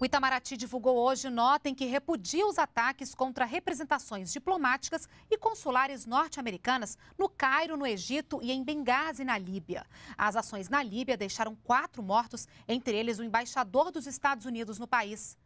O Itamaraty divulgou hoje nota em que repudia os ataques contra representações diplomáticas e consulares norte-americanas no Cairo, no Egito e em Benghazi, na Líbia. As ações na Líbia deixaram quatro mortos, entre eles o embaixador dos Estados Unidos no país.